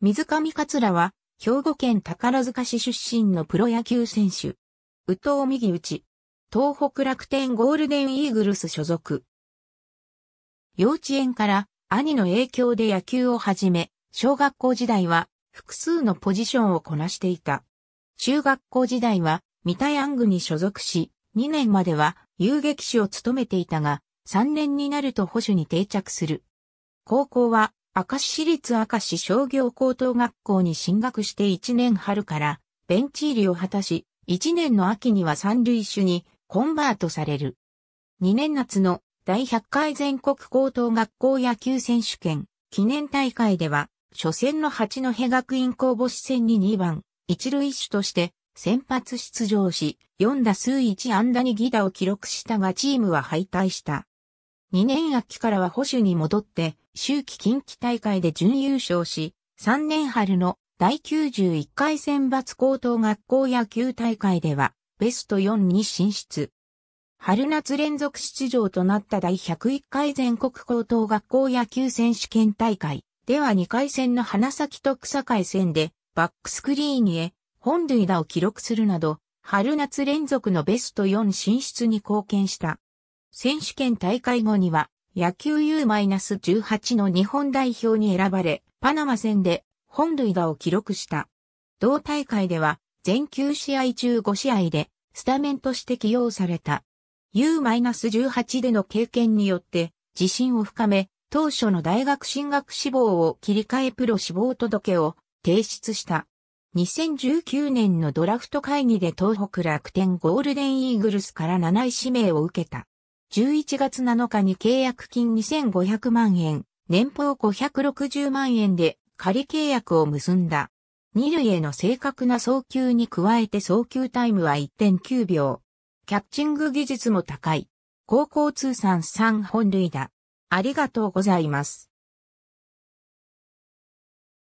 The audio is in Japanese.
水上桂は、兵庫県宝塚市出身のプロ野球選手。宇藤右内。東北楽天ゴールデンイーグルス所属。幼稚園から兄の影響で野球を始め、小学校時代は複数のポジションをこなしていた。中学校時代は三田ヤングに所属し、2年までは遊撃手を務めていたが、3年になると保守に定着する。高校は明石市立明石商業高等学校に進学して1年春からベンチ入りを果たし、1年の秋には三塁手にコンバートされる。2年夏の第100回全国高等学校野球選手権記念大会では、初戦の八戸学院公募士戦に2番、一塁手として先発出場し、4打数1安打に犠打を記録したがチームは敗退した。2年秋からは保守に戻って、秋季近畿大会で準優勝し、3年春の第91回選抜高等学校野球大会では、ベスト4に進出。春夏連続出場となった第101回全国高等学校野球選手権大会では2回戦の花咲と草海戦でバックスクリーンへ本塁打を記録するなど春夏連続のベスト4進出に貢献した。選手権大会後には野球 U-18 の日本代表に選ばれ、パナマ戦で本塁打を記録した。同大会では全9試合中5試合でスタメンとして起用された。U-18 での経験によって自信を深め、当初の大学進学志望を切り替えプロ志望届を提出した。2019年のドラフト会議で東北楽天ゴールデンイーグルスから7位指名を受けた。11月7日に契約金2500万円、年俸560万円で仮契約を結んだ。二塁への正確な送球に加えて送球タイムは1.9秒。キャッチング技術も高い。高校通算3本塁打。ありがとうございます。